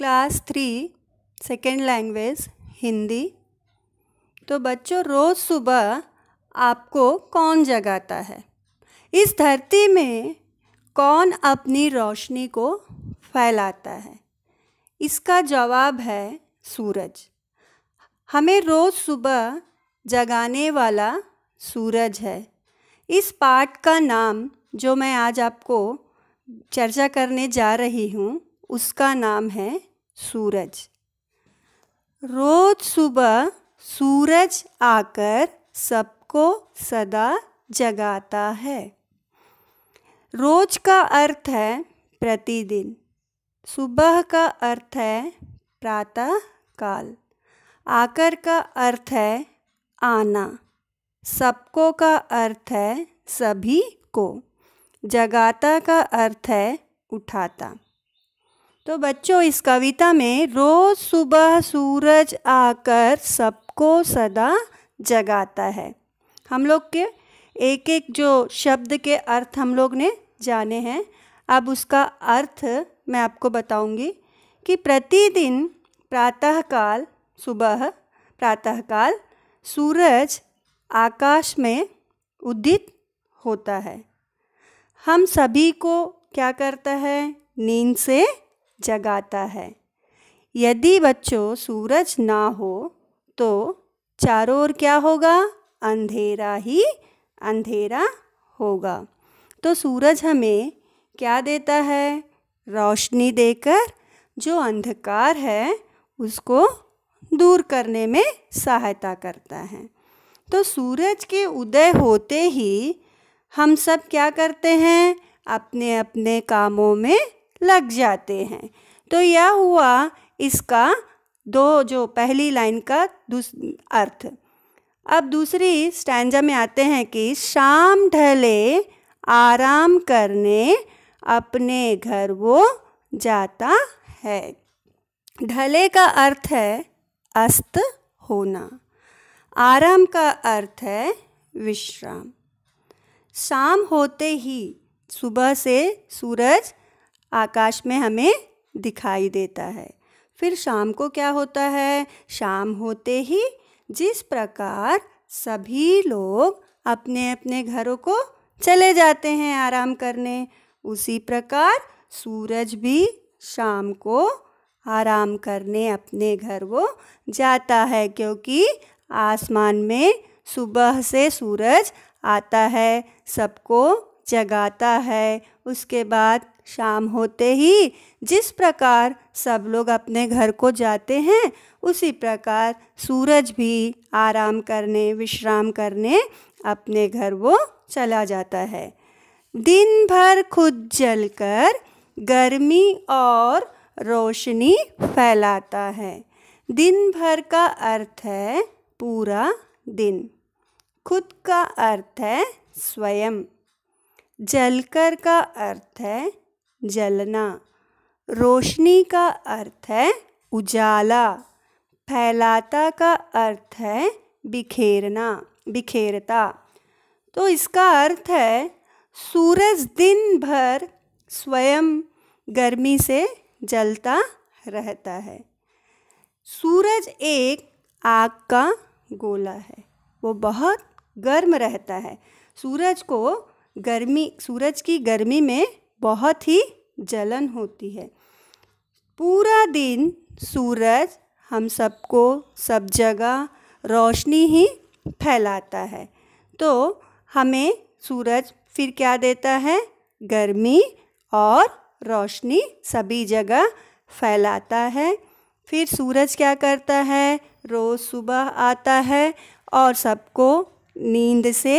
class three second language Hindi तो बच्चों रोज़ सुबह आपको कौन जगाता है इस धरती में कौन अपनी रोशनी को फैलाता है इसका जवाब है सूरज हमें रोज़ सुबह जगाने वाला सूरज है इस पाठ का नाम जो मैं आज आपको चर्चा करने जा रही हूँ उसका नाम है सूरज रोज सुबह सूरज आकर सबको सदा जगाता है रोज का अर्थ है प्रतिदिन सुबह का अर्थ है प्रातः काल आकर का अर्थ है आना सबको का अर्थ है सभी को जगाता का अर्थ है उठाता तो बच्चों इस कविता में रोज़ सुबह सूरज आकर सबको सदा जगाता है हम लोग के एक एक जो शब्द के अर्थ हम लोग ने जाने हैं अब उसका अर्थ मैं आपको बताऊंगी कि प्रतिदिन प्रातःकाल सुबह प्रातःकाल सूरज आकाश में उदित होता है हम सभी को क्या करता है नींद से जगाता है यदि बच्चों सूरज ना हो तो चारों ओर क्या होगा अंधेरा ही अंधेरा होगा तो सूरज हमें क्या देता है रोशनी देकर जो अंधकार है उसको दूर करने में सहायता करता है तो सूरज के उदय होते ही हम सब क्या करते हैं अपने अपने कामों में लग जाते हैं तो यह हुआ इसका दो जो पहली लाइन का अर्थ अब दूसरी स्टैंजा में आते हैं कि शाम ढले आराम करने अपने घर वो जाता है ढले का अर्थ है अस्त होना आराम का अर्थ है विश्राम शाम होते ही सुबह से सूरज आकाश में हमें दिखाई देता है फिर शाम को क्या होता है शाम होते ही जिस प्रकार सभी लोग अपने अपने घरों को चले जाते हैं आराम करने उसी प्रकार सूरज भी शाम को आराम करने अपने घर वो जाता है क्योंकि आसमान में सुबह से सूरज आता है सबको जगाता है उसके बाद शाम होते ही जिस प्रकार सब लोग अपने घर को जाते हैं उसी प्रकार सूरज भी आराम करने विश्राम करने अपने घर वो चला जाता है दिन भर खुद जलकर गर्मी और रोशनी फैलाता है दिन भर का अर्थ है पूरा दिन खुद का अर्थ है स्वयं जलकर का अर्थ है जलना रोशनी का अर्थ है उजाला फैलाता का अर्थ है बिखेरना बिखेरता तो इसका अर्थ है सूरज दिन भर स्वयं गर्मी से जलता रहता है सूरज एक आग का गोला है वो बहुत गर्म रहता है सूरज को गर्मी सूरज की गर्मी में बहुत ही जलन होती है पूरा दिन सूरज हम सबको सब जगह रोशनी ही फैलाता है तो हमें सूरज फिर क्या देता है गर्मी और रोशनी सभी जगह फैलाता है फिर सूरज क्या करता है रोज़ सुबह आता है और सबको नींद से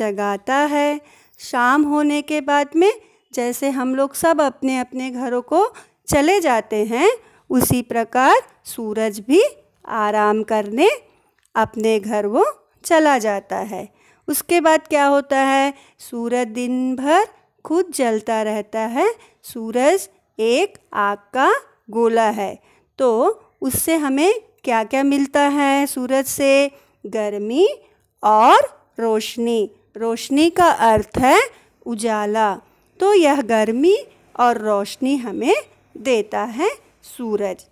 जगाता है शाम होने के बाद में जैसे हम लोग सब अपने अपने घरों को चले जाते हैं उसी प्रकार सूरज भी आराम करने अपने घर वो चला जाता है उसके बाद क्या होता है सूरज दिन भर खुद जलता रहता है सूरज एक आग का गोला है तो उससे हमें क्या क्या मिलता है सूरज से गर्मी और रोशनी रोशनी का अर्थ है उजाला तो यह गर्मी और रोशनी हमें देता है सूरज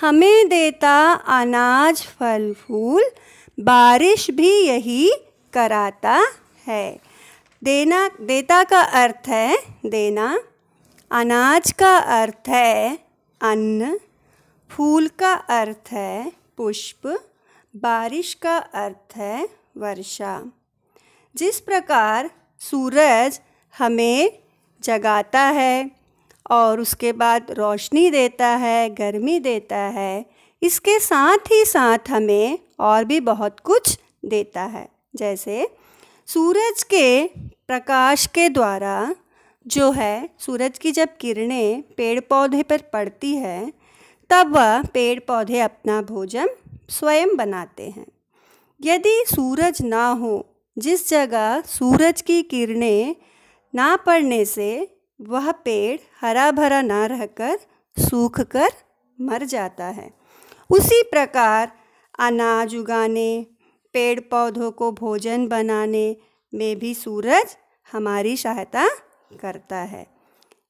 हमें देता अनाज फल फूल बारिश भी यही कराता है देना देता का अर्थ है देना अनाज का अर्थ है अन्न फूल का अर्थ है पुष्प बारिश का अर्थ है वर्षा जिस प्रकार सूरज हमें जगाता है और उसके बाद रोशनी देता है गर्मी देता है इसके साथ ही साथ हमें और भी बहुत कुछ देता है जैसे सूरज के प्रकाश के द्वारा जो है सूरज की जब किरणें पेड़ पौधे पर पड़ती है तब वह पेड़ पौधे अपना भोजन स्वयं बनाते हैं यदि सूरज ना हो जिस जगह सूरज की किरणें ना पड़ने से वह पेड़ हरा भरा ना रहकर सूख कर मर जाता है उसी प्रकार अनाज उगाने पेड़ पौधों को भोजन बनाने में भी सूरज हमारी सहायता करता है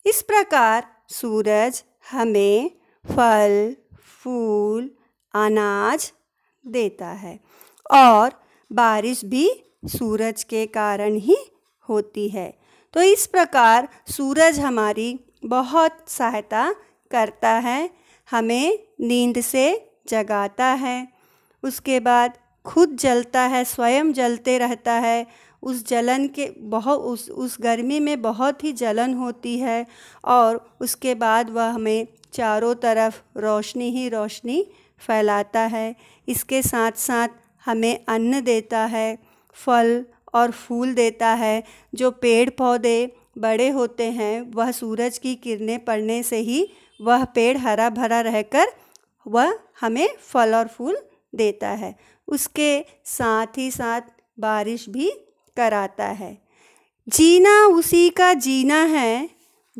इस प्रकार सूरज हमें फल फूल अनाज देता है और बारिश भी सूरज के कारण ही होती है तो इस प्रकार सूरज हमारी बहुत सहायता करता है हमें नींद से जगाता है उसके बाद खुद जलता है स्वयं जलते रहता है उस जलन के बहुत उस उस गर्मी में बहुत ही जलन होती है और उसके बाद वह हमें चारों तरफ रोशनी ही रोशनी फैलाता है इसके साथ साथ हमें अन्न देता है फल और फूल देता है जो पेड़ पौधे बड़े होते हैं वह सूरज की किरणें पड़ने से ही वह पेड़ हरा भरा रहकर वह हमें फल और फूल देता है उसके साथ ही साथ बारिश भी कराता है जीना उसी का जीना है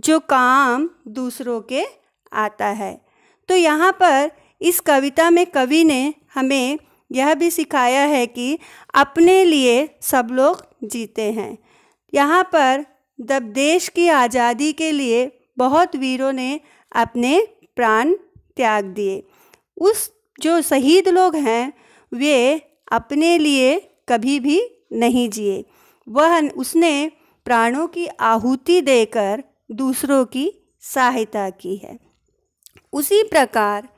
जो काम दूसरों के आता है तो यहाँ पर इस कविता में कवि ने हमें यह भी सिखाया है कि अपने लिए सब लोग जीते हैं यहाँ पर जब देश की आज़ादी के लिए बहुत वीरों ने अपने प्राण त्याग दिए उस जो शहीद लोग हैं वे अपने लिए कभी भी नहीं जिए वह उसने प्राणों की आहुति देकर दूसरों की सहायता की है उसी प्रकार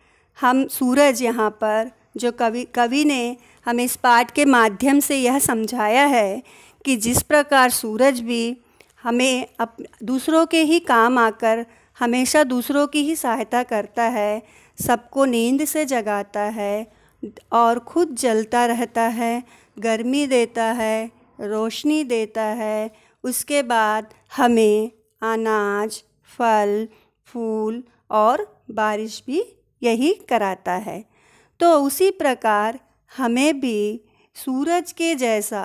हम सूरज यहाँ पर जो कवि कवि ने हमें इस पाठ के माध्यम से यह समझाया है कि जिस प्रकार सूरज भी हमें अप दूसरों के ही काम आकर हमेशा दूसरों की ही सहायता करता है सबको नींद से जगाता है और खुद जलता रहता है गर्मी देता है रोशनी देता है उसके बाद हमें अनाज फल फूल और बारिश भी यही कराता है तो उसी प्रकार हमें भी सूरज के जैसा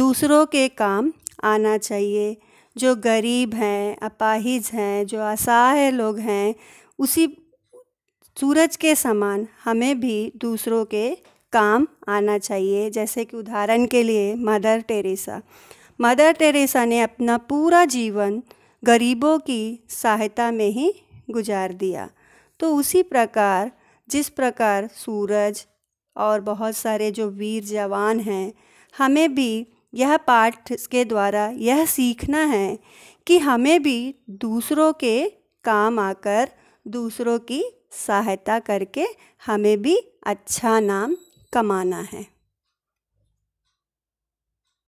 दूसरों के काम आना चाहिए जो गरीब हैं अपाहिज हैं जो असहाय लोग हैं उसी सूरज के समान हमें भी दूसरों के काम आना चाहिए जैसे कि उदाहरण के लिए मदर टेरेसा मदर टेरेसा ने अपना पूरा जीवन गरीबों की सहायता में ही गुजार दिया तो उसी प्रकार जिस प्रकार सूरज और बहुत सारे जो वीर जवान हैं हमें भी यह पाठ के द्वारा यह सीखना है कि हमें भी दूसरों के काम आकर दूसरों की सहायता करके हमें भी अच्छा नाम कमाना है